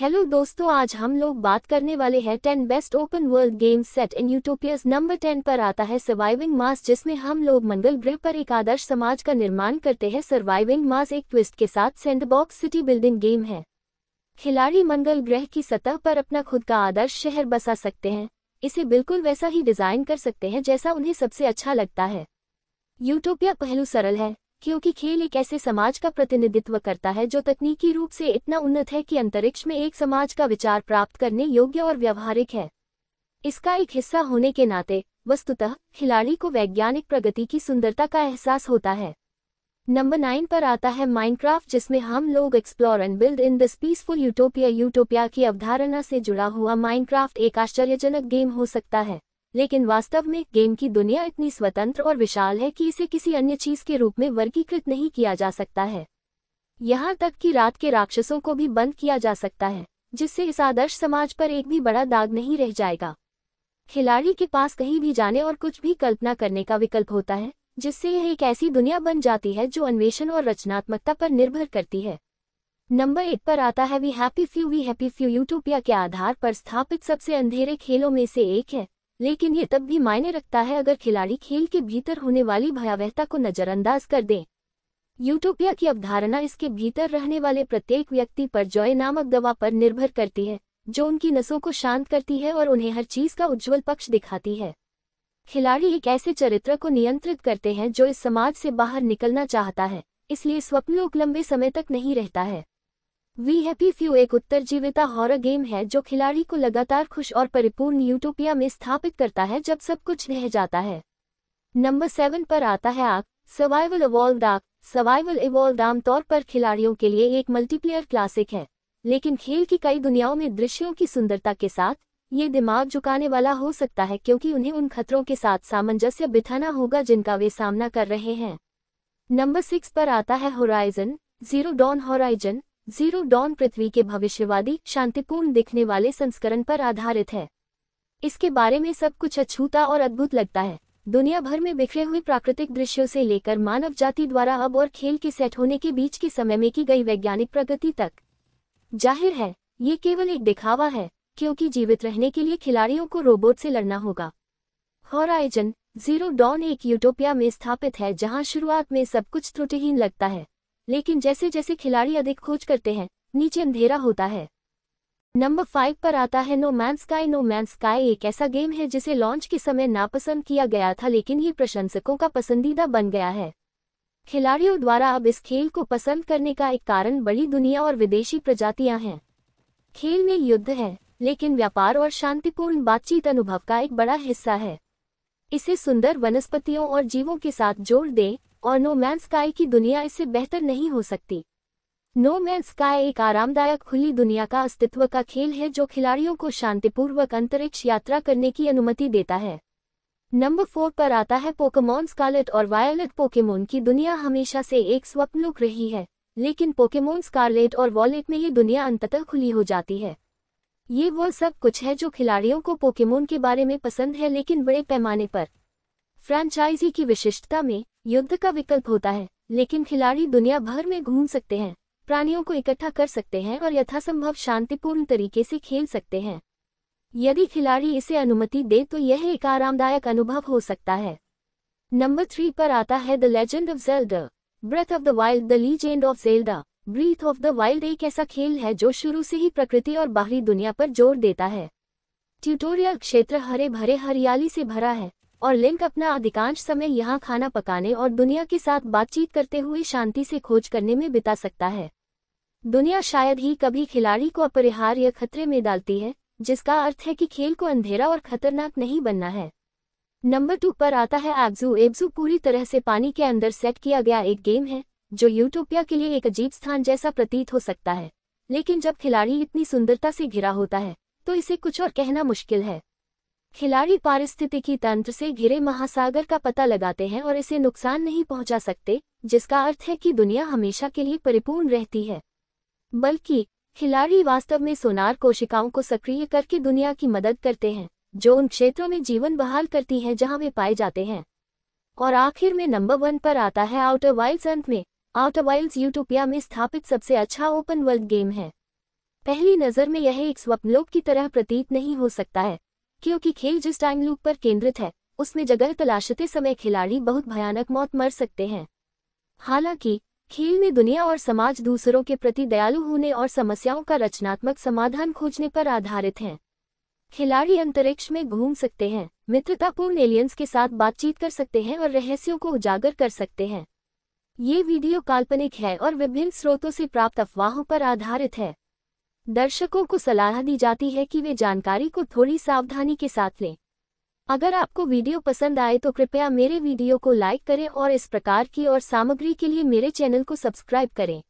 hello दोस्तों आज हम लोग बात करने वाले हैं ten best open world game set in utopias number ten पर आता है सर्वाइविंग मास जिसमें हम लोग मंगल ग्रह पर एक आदर्श समाज का निर्माण करते हैं सर्वाइविंग मास एक ट्विस्ट के साथ सेंडबॉक्स सिटी बिल्डिंग गेम है खिलाड़ी मंगल ग्रह की सतह पर अपना खुद का आदर्श शहर बसा सकते हैं इसे बिल्कुल वैसा ही डिजाइन कर सकते हैं जैसा उन्हें सबसे अच्छा लगता है यूटोपिया पहलू सरल है क्योंकि खेल एक ऐसे समाज का प्रतिनिधित्व करता है जो तकनीकी रूप से इतना उन्नत है कि अंतरिक्ष में एक समाज का विचार प्राप्त करने योग्य और व्यवहारिक है इसका एक हिस्सा होने के नाते वस्तुतः खिलाड़ी को वैज्ञानिक प्रगति की सुंदरता का एहसास होता है नंबर नाइन पर आता है माइनक्राफ्ट जिसमें हम लोग explore and build in this peaceful utopia utopia की अवधारणा से जुड़ा हुआ माइनक्राफ्ट एक आश्चर्यजनक गेम हो सकता है लेकिन वास्तव में गेम की दुनिया इतनी स्वतंत्र और विशाल है कि इसे किसी अन्य चीज के रूप में वर्गीकृत नहीं किया जा सकता है यहाँ तक कि रात के राक्षसों को भी बंद किया जा सकता है जिससे इस आदर्श समाज पर एक भी बड़ा दाग नहीं रह जाएगा खिलाड़ी के पास कहीं भी जाने और कुछ भी कल्पना करने का विकल्प होता है जिससे यह एक ऐसी दुनिया बन जाती है जो अन्वेषण और रचनात्मकता पर निर्भर करती है नंबर एट पर आता है We Happy Few We Happy Few utopia के आधार पर स्थापित सबसे अंधेरे खेलों में से एक है लेकिन ये तब भी मायने रखता है अगर खिलाड़ी खेल के भीतर होने वाली भयावहता को नज़रअंदाज कर दें यूटोपिया की अवधारणा इसके भीतर रहने वाले प्रत्येक व्यक्ति पर जॉय नामक दवा पर निर्भर करती है जो उनकी नसों को शांत करती है और उन्हें हर चीज का उज्जवल पक्ष दिखाती है खिलाड़ी एक ऐसे चरित्र को नियंत्रित करते हैं जो इस समाज से बाहर निकलना चाहता है इसलिए स्वप्नलोक लंबे समय तक नहीं रहता है वी हैप्पी फ्यू एक उत्तरजीविता हॉरर गेम है जो खिलाड़ी को लगातार खुश और परिपूर्ण यूटोपिया में स्थापित करता है जब सब कुछ रह जाता है नंबर सेवन पर आता है Ark survival evolve Ark survival evolve आमतौर पर खिलाड़ियों के लिए एक मल्टीप्लेयर क्लासिक है लेकिन खेल की कई दुनियाओं में दृश्यों की सुंदरता के साथ ये दिमाग झुकाने वाला हो सकता है क्योंकि उन्हें उन खतरों के साथ सामंजस्य बिठाना होगा जिनका वे सामना कर रहे हैं नंबर सिक्स पर आता है Horizon Zero Dawn Horizon Zero Dawn पृथ्वी के भविष्यवादी शांतिपूर्ण दिखने वाले संस्करण पर आधारित है इसके बारे में सब कुछ अछूता और अद्भुत लगता है दुनिया भर में बिखरे हुए प्राकृतिक दृश्यों से लेकर मानव जाति द्वारा अब और खेल के सेट होने के बीच के समय में की गई वैज्ञानिक प्रगति तक जाहिर है ये केवल एक दिखावा है क्योंकि जीवित रहने के लिए खिलाड़ियों को रोबोट से लड़ना होगा हॉराइजन जीरो डॉन एक यूटोपिया में स्थापित है जहां शुरुआत में सब कुछ त्रुटिहीन लगता है लेकिन जैसे जैसे खिलाड़ी अधिक खोज करते हैं नीचे अंधेरा होता है नंबर फाइव पर आता है No Man Sky No Man Sky एक ऐसा गेम है जिसे लॉन्च के समय नापसंद किया गया था लेकिन ये प्रशंसकों का पसंदीदा बन गया है खिलाड़ियों द्वारा अब इस खेल को पसंद करने का एक कारण बड़ी दुनिया और विदेशी प्रजातियां हैं खेल में युद्ध है लेकिन व्यापार और शांतिपूर्ण बातचीत अनुभव का एक बड़ा हिस्सा है इसे सुंदर वनस्पतियों और जीवों के साथ जोड़ दें और नो मैन स्काई की दुनिया इससे बेहतर नहीं हो सकती नो मैन स्काई एक आरामदायक खुली दुनिया का अस्तित्व का खेल है जो खिलाड़ियों को शांतिपूर्वक अंतरिक्ष यात्रा करने की अनुमति देता है नंबर फोर पर आता है पोकेमोन स्कारलेट और वायलेट पोकेमोन की दुनिया हमेशा से एक स्वप्न लुक रही है लेकिन पोकेमोन स्कारलेट और वॉलेट में ये दुनिया अंततः खुली हो जाती है ये वो सब कुछ है जो खिलाड़ियों को पोकेमोन के बारे में पसंद है लेकिन बड़े पैमाने पर फ्रेंचाइजी की विशिष्टता में युद्ध का विकल्प होता है लेकिन खिलाड़ी दुनिया भर में घूम सकते हैं प्राणियों को इकट्ठा कर सकते हैं और यथासंभव शांतिपूर्ण तरीके से खेल सकते हैं यदि खिलाड़ी इसे अनुमति दे तो यह एक आरामदायक अनुभव हो सकता है नंबर थ्री पर आता है the Legend of Zelda Breath of the Wild the Legend of Zelda Breath of the Wild एक ऐसा खेल है जो शुरू से ही प्रकृति और बाहरी दुनिया पर जोर देता है ट्यूटोरियल क्षेत्र हरे भरे हरियाली से भरा है और लिंक अपना अधिकांश समय यहाँ खाना पकाने और दुनिया के साथ बातचीत करते हुए शांति से खोज करने में बिता सकता है दुनिया शायद ही कभी खिलाड़ी को अपरिहार्य खतरे में डालती है जिसका अर्थ है कि खेल को अंधेरा और खतरनाक नहीं बनना है नंबर टू पर आता है एब्जू एब्जू पूरी तरह से पानी के अंदर सेट किया गया एक गेम है जो यूटोपिया के लिए एक अजीब स्थान जैसा प्रतीत हो सकता है लेकिन जब खिलाड़ी इतनी सुंदरता से घिरा होता है तो इसे कुछ और कहना मुश्किल है खिलाड़ी पारिस्थितिकी तंत्र से घिरे महासागर का पता लगाते हैं और इसे नुकसान नहीं पहुंचा सकते जिसका अर्थ है कि दुनिया हमेशा के लिए परिपूर्ण रहती है बल्कि खिलाड़ी वास्तव में सोनार कोशिकाओं को सक्रिय करके दुनिया की मदद करते हैं जो उन क्षेत्रों में जीवन बहाल करती हैं जहां वे पाए जाते हैं और आखिर में नंबर वन पर आता है आउटर वाइल्ड अंत में आउटर वाइल्ड यूटोपिया में स्थापित सबसे अच्छा ओपन वर्ल्ड गेम है पहली नज़र में यह एक स्वप्नलोक की तरह प्रतीत नहीं हो सकता है क्योंकि खेल जिस टाइम लूप पर केंद्रित है उसमें जगह तलाशते समय खिलाड़ी बहुत भयानक मौत मर सकते हैं हालांकि खेल में दुनिया और समाज दूसरों के प्रति दयालु होने और समस्याओं का रचनात्मक समाधान खोजने पर आधारित हैं खिलाड़ी अंतरिक्ष में घूम सकते हैं मित्रतापूर्ण एलियंस के साथ बातचीत कर सकते हैं और रहस्यों को उजागर कर सकते हैं ये वीडियो काल्पनिक है और विभिन्न स्रोतों से प्राप्त अफवाहों पर आधारित है दर्शकों को सलाह दी जाती है कि वे जानकारी को थोड़ी सावधानी के साथ लें अगर आपको वीडियो पसंद आए तो कृपया मेरे वीडियो को लाइक करें और इस प्रकार की और सामग्री के लिए मेरे चैनल को सब्सक्राइब करें